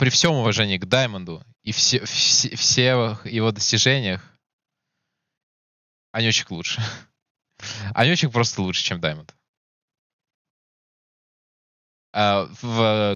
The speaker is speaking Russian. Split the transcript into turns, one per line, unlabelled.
при всем уважении к Даймонду и все, все, всех его достижениях, Анечек лучше. Анечек просто лучше, чем Даймонд.
А, в